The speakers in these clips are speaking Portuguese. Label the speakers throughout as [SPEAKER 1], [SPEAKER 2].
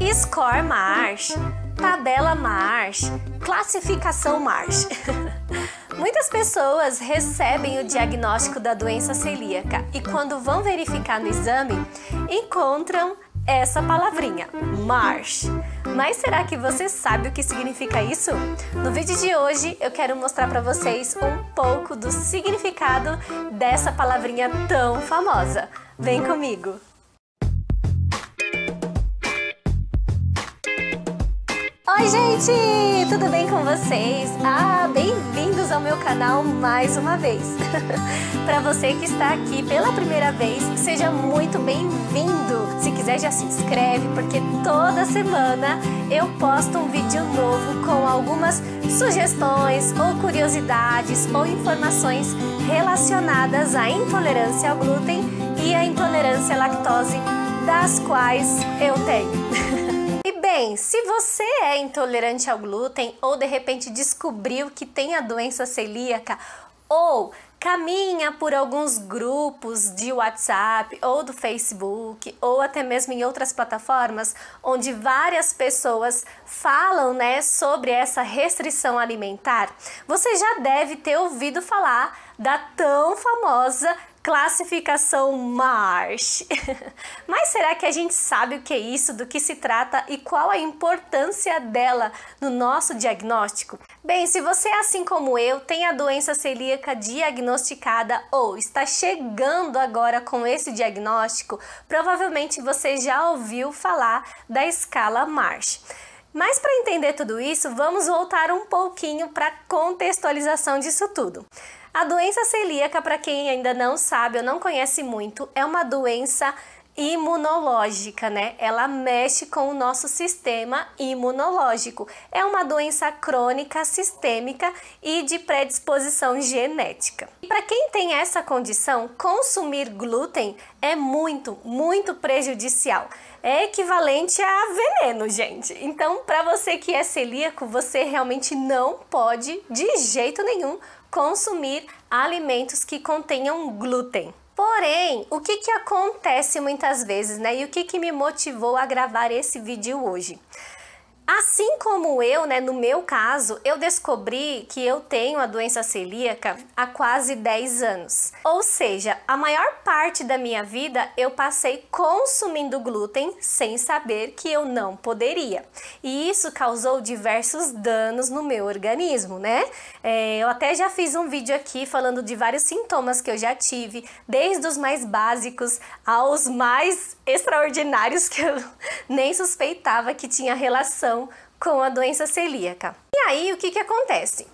[SPEAKER 1] Score Marsh, Tabela Marsh, Classificação Marsh. Muitas pessoas recebem o diagnóstico da doença celíaca e, quando vão verificar no exame, encontram essa palavrinha, Marsh. Mas será que você sabe o que significa isso? No vídeo de hoje eu quero mostrar para vocês um pouco do significado dessa palavrinha tão famosa. Vem comigo! Oi, gente! Tudo bem com vocês? Ah, bem-vindos ao meu canal mais uma vez. Para você que está aqui pela primeira vez, seja muito bem-vindo. Se quiser já se inscreve, porque toda semana eu posto um vídeo novo com algumas sugestões ou curiosidades ou informações relacionadas à intolerância ao glúten e à intolerância à lactose, das quais eu tenho. E bem, se você é intolerante ao glúten ou de repente descobriu que tem a doença celíaca ou caminha por alguns grupos de WhatsApp ou do Facebook ou até mesmo em outras plataformas onde várias pessoas falam, né, sobre essa restrição alimentar, você já deve ter ouvido falar da tão famosa classificação Marsh. Mas será que a gente sabe o que é isso, do que se trata e qual a importância dela no nosso diagnóstico? Bem, se você, assim como eu, tem a doença celíaca diagnosticada ou está chegando agora com esse diagnóstico, provavelmente você já ouviu falar da escala Marsh. Mas para entender tudo isso, vamos voltar um pouquinho para a contextualização disso tudo. A doença celíaca, para quem ainda não sabe ou não conhece muito, é uma doença imunológica, né? Ela mexe com o nosso sistema imunológico. É uma doença crônica, sistêmica e de predisposição genética. Para quem tem essa condição, consumir glúten é muito, muito prejudicial. É equivalente a veneno, gente. Então, para você que é celíaco, você realmente não pode de jeito nenhum consumir alimentos que contenham glúten. Porém, o que, que acontece muitas vezes, né? E o que, que me motivou a gravar esse vídeo hoje? Assim como eu, né, no meu caso, eu descobri que eu tenho a doença celíaca há quase 10 anos. Ou seja, a maior parte da minha vida eu passei consumindo glúten sem saber que eu não poderia. E isso causou diversos danos no meu organismo, né? É, eu até já fiz um vídeo aqui falando de vários sintomas que eu já tive, desde os mais básicos aos mais extraordinários que eu nem suspeitava que tinha relação com a doença celíaca. E aí, o que, que acontece?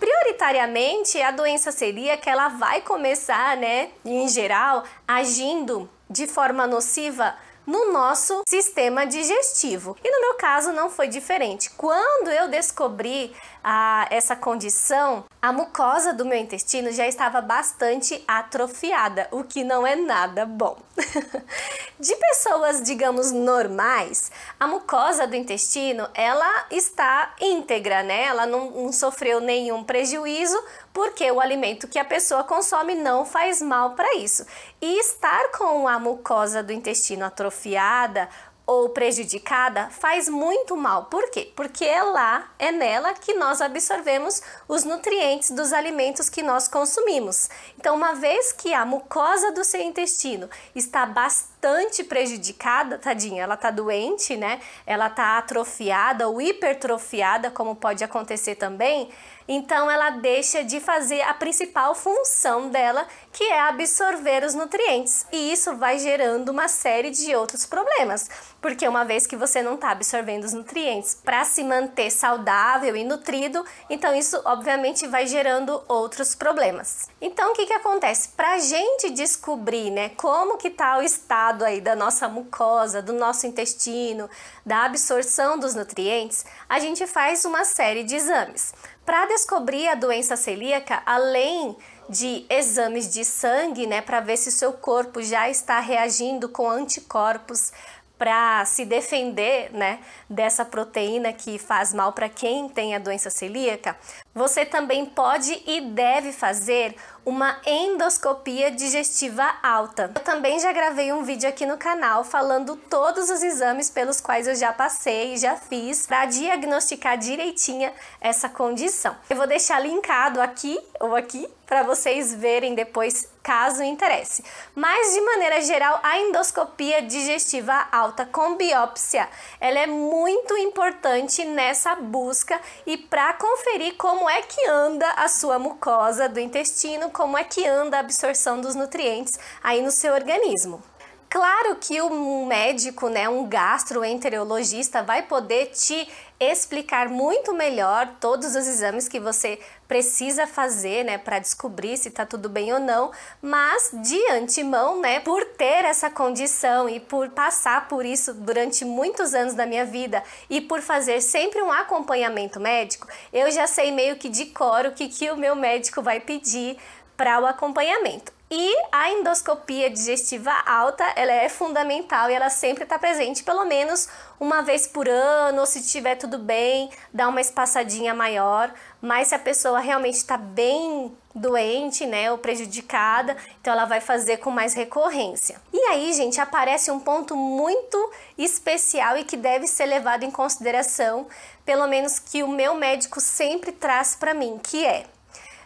[SPEAKER 1] Prioritariamente, a doença celíaca ela vai começar, né, em geral, agindo de forma nociva no nosso sistema digestivo. E no meu caso não foi diferente. Quando eu descobri a, ah, essa condição, a mucosa do meu intestino já estava bastante atrofiada, o que não é nada bom. De pessoas, digamos, normais, a mucosa do intestino, ela está íntegra, né? Ela não, não sofreu nenhum prejuízo, porque o alimento que a pessoa consome não faz mal para isso. E estar com a mucosa do intestino atrofiada ou prejudicada faz muito mal. Por quê? Porque é lá, é nela que nós absorvemos os nutrientes dos alimentos que nós consumimos. Então, uma vez que a mucosa do seu intestino está bastante prejudicada, tadinha, ela está doente, né? Ela está atrofiada ou hipertrofiada, como pode acontecer também. Então ela deixa de fazer a principal função dela, que é absorver os nutrientes. E isso vai gerando uma série de outros problemas, porque uma vez que você não está absorvendo os nutrientes para se manter saudável e nutrido, então isso obviamente vai gerando outros problemas. Então o que, que acontece? Para a gente descobrir né, como que está o estado aí da nossa mucosa, do nosso intestino, da absorção dos nutrientes, a gente faz uma série de exames para descobrir a doença celíaca, além de exames de sangue, né, para ver se o seu corpo já está reagindo com anticorpos para se defender, né, dessa proteína que faz mal para quem tem a doença celíaca, você também pode e deve fazer uma endoscopia digestiva alta. Eu também já gravei um vídeo aqui no canal falando todos os exames pelos quais eu já passei e já fiz para diagnosticar direitinha essa condição. Eu vou deixar linkado aqui ou aqui para vocês verem depois caso interesse. Mas de maneira geral, a endoscopia digestiva alta com biópsia, ela é muito importante nessa busca e para conferir como é que anda a sua mucosa do intestino como é que anda a absorção dos nutrientes aí no seu organismo. Claro que um médico, né, um gastroenterologista vai poder te explicar muito melhor todos os exames que você precisa fazer, né, para descobrir se está tudo bem ou não, mas de antemão, né, por ter essa condição e por passar por isso durante muitos anos da minha vida e por fazer sempre um acompanhamento médico, eu já sei meio que de cor o que, que o meu médico vai pedir para o acompanhamento. E a endoscopia digestiva alta, ela é fundamental e ela sempre está presente, pelo menos uma vez por ano, ou se tiver tudo bem, dá uma espaçadinha maior. Mas se a pessoa realmente está bem doente, né, ou prejudicada, então ela vai fazer com mais recorrência. E aí, gente, aparece um ponto muito especial e que deve ser levado em consideração, pelo menos que o meu médico sempre traz para mim, que é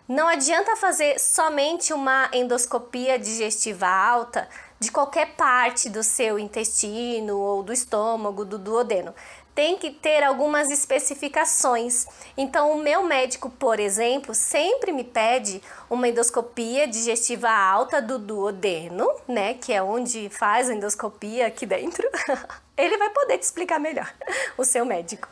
[SPEAKER 1] não adianta fazer somente uma endoscopia digestiva alta de qualquer parte do seu intestino ou do estômago, do duodeno. Tem que ter algumas especificações. Então, o meu médico, por exemplo, sempre me pede uma endoscopia digestiva alta do duodeno, né? Que é onde faz a endoscopia aqui dentro. Ele vai poder te explicar melhor, o seu médico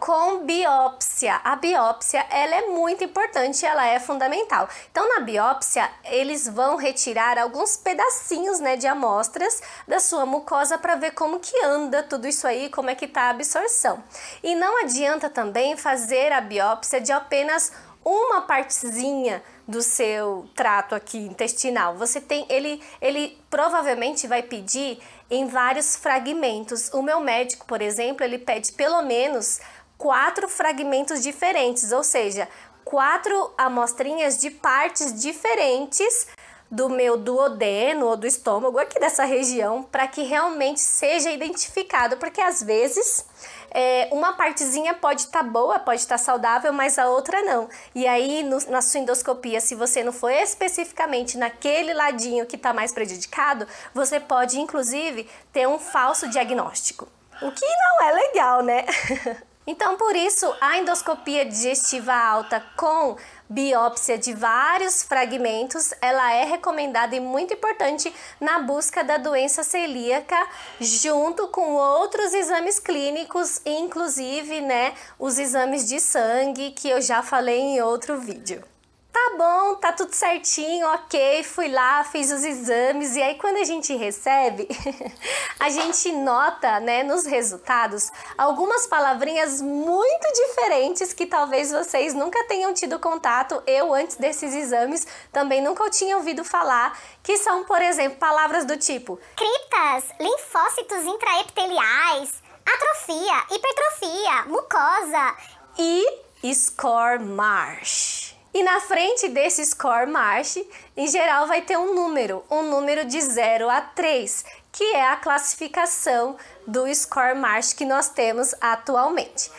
[SPEAKER 1] com biópsia. A biópsia, ela é muito importante, ela é fundamental. Então, na biópsia, eles vão retirar alguns pedacinhos, né, de amostras da sua mucosa para ver como que anda tudo isso aí, como é que tá a absorção. E não adianta também fazer a biópsia de apenas uma partezinha do seu trato aqui intestinal. Você tem ele ele provavelmente vai pedir em vários fragmentos. O meu médico, por exemplo, ele pede pelo menos quatro fragmentos diferentes, ou seja, quatro amostrinhas de partes diferentes do meu duodeno ou do estômago aqui dessa região para que realmente seja identificado, porque às vezes é, uma partezinha pode estar tá boa, pode estar tá saudável, mas a outra não. E aí no, na sua endoscopia, se você não for especificamente naquele ladinho que está mais prejudicado, você pode inclusive ter um falso diagnóstico, o que não é legal, né? Então, por isso, a endoscopia digestiva alta com biópsia de vários fragmentos, ela é recomendada e muito importante na busca da doença celíaca, junto com outros exames clínicos, inclusive, né, os exames de sangue que eu já falei em outro vídeo. Tá bom, tá tudo certinho, ok. Fui lá, fiz os exames e aí quando a gente recebe, a gente nota, né, nos resultados algumas palavrinhas muito diferentes que talvez vocês nunca tenham tido contato. Eu antes desses exames também nunca tinha ouvido falar, que são, por exemplo, palavras do tipo criptas, linfócitos intraepiteliais, atrofia, hipertrofia, mucosa e score marsh. E na frente desse score march, em geral vai ter um número, um número de 0 a 3, que é a classificação do score march que nós temos atualmente.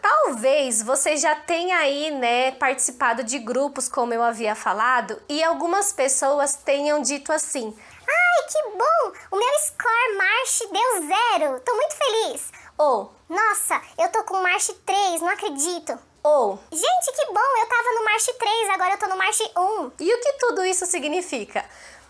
[SPEAKER 1] Talvez você já tenha aí, né, participado de grupos, como eu havia falado, e algumas pessoas tenham dito assim: "Ai, que bom! O meu score March deu zero. Tô muito feliz." Ou: "Nossa, eu tô com March 3, não acredito." ou Gente, que bom! Eu tava no March 3, agora eu tô no March 1. E o que tudo isso significa?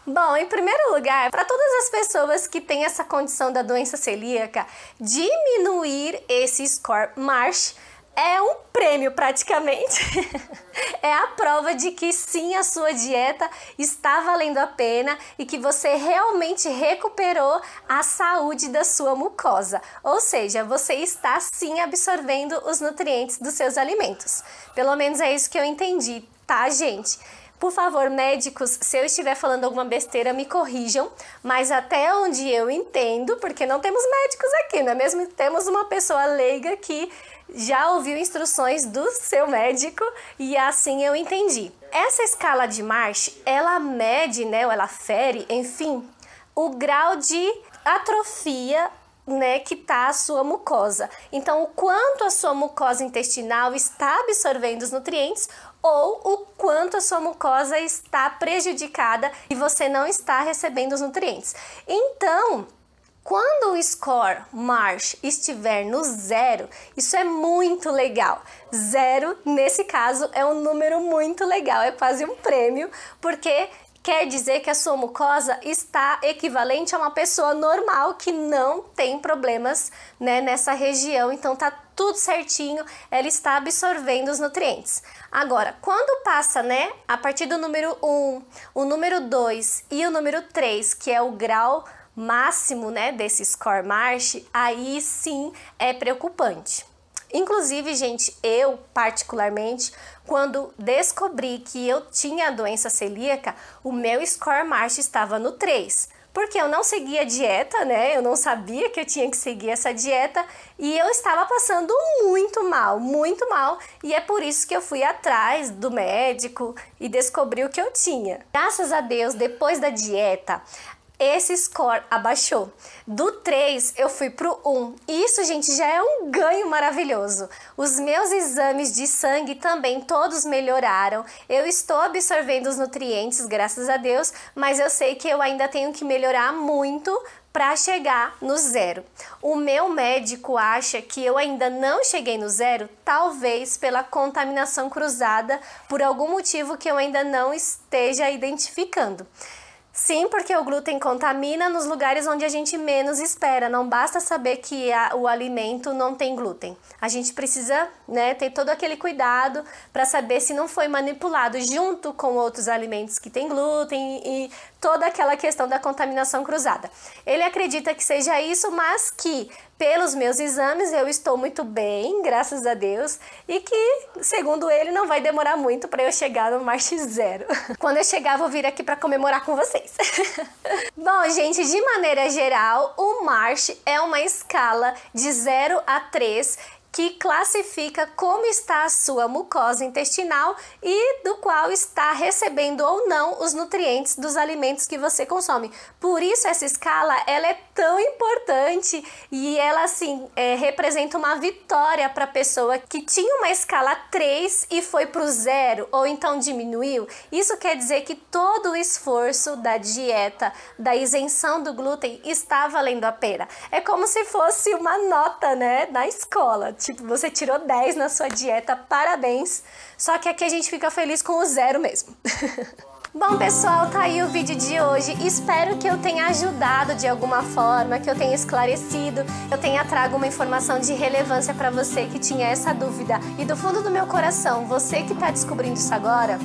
[SPEAKER 1] Bom, em primeiro lugar, para todas as pessoas que têm essa condição da doença celíaca, diminuir esse score march é um prêmio praticamente. é a prova de que sim, a sua dieta está valendo a pena e que você realmente recuperou a saúde da sua mucosa. Ou seja, você está sim absorvendo os nutrientes dos seus alimentos. Pelo menos é isso que eu entendi, tá, gente? Por favor, médicos, se eu estiver falando alguma besteira, me corrijam, mas até onde eu entendo, porque não temos médicos aqui, não é mesmo? Temos uma pessoa leiga que já ouviu instruções do seu médico e assim eu entendi. Essa escala de March, ela mede, né, ou ela fere, enfim, o grau de atrofia né, que está a sua mucosa. Então, o quanto a sua mucosa intestinal está absorvendo os nutrientes ou o quanto a sua mucosa está prejudicada e você não está recebendo os nutrientes. Então, quando o score March estiver no zero, isso é muito legal. Zero, nesse caso, é um número muito legal, é quase um prêmio, porque quer dizer que a sua mucosa está equivalente a uma pessoa normal que não tem problemas né, nessa região, então tá tudo certinho, ela está absorvendo os nutrientes. Agora, quando passa, né, a partir do número 1, um, o número 2 e o número 3, que é o grau máximo né, desse score march, aí sim é preocupante. Inclusive, gente, eu particularmente, quando descobri que eu tinha a doença celíaca, o meu score march estava no 3, porque eu não seguia dieta, né? Eu não sabia que eu tinha que seguir essa dieta e eu estava passando muito mal, muito mal, e é por isso que eu fui atrás do médico e descobri o que eu tinha. Graças a Deus, depois da dieta, esse score abaixou. Do 3 eu fui pro 1. Isso, gente, já é um ganho maravilhoso. Os meus exames de sangue também todos melhoraram. Eu estou absorvendo os nutrientes, graças a Deus, mas eu sei que eu ainda tenho que melhorar muito para chegar no zero. O meu médico acha que eu ainda não cheguei no zero, talvez pela contaminação cruzada, por algum motivo que eu ainda não esteja identificando. Sim, porque o glúten contamina nos lugares onde a gente menos espera. Não basta saber que a, o alimento não tem glúten. A gente precisa né, ter todo aquele cuidado para saber se não foi manipulado junto com outros alimentos que têm glúten e toda aquela questão da contaminação cruzada. Ele acredita que seja isso, mas que pelos meus exames, eu estou muito bem, graças a Deus, e que, segundo ele, não vai demorar muito para eu chegar no Marte Zero. Quando eu chegar, vou vir aqui para comemorar com vocês. Bom, gente, de maneira geral, o Marte é uma escala de 0 a 3 que classifica como está a sua mucosa intestinal e do qual está recebendo ou não os nutrientes dos alimentos que você consome. Por isso essa escala ela é tão importante e ela assim é, representa uma vitória para a pessoa que tinha uma escala 3 e foi para o zero ou então diminuiu. Isso quer dizer que todo o esforço da dieta, da isenção do glúten está valendo a pena. É como se fosse uma nota, né, na escola. Tipo, você tirou 10 na sua dieta, parabéns. Só que aqui a gente fica feliz com o zero mesmo. Bom, pessoal, tá aí o vídeo de hoje. Espero que eu tenha ajudado de alguma forma, que eu tenha esclarecido, eu tenha trago uma informação de relevância para você que tinha essa dúvida. E do fundo do meu coração, você que tá descobrindo isso agora,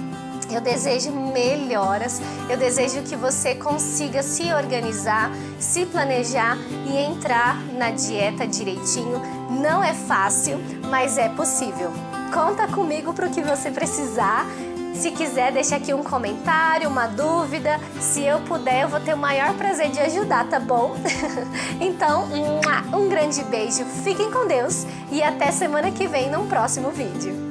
[SPEAKER 1] eu desejo melhoras, eu desejo que você consiga se organizar, se planejar e entrar na dieta direitinho não é fácil, mas é possível. Conta comigo para o que você precisar. Se quiser, deixa aqui um comentário, uma dúvida. Se eu puder, eu vou ter o maior prazer de ajudar, tá bom? então, um grande beijo, fiquem com Deus e até semana que vem num próximo vídeo.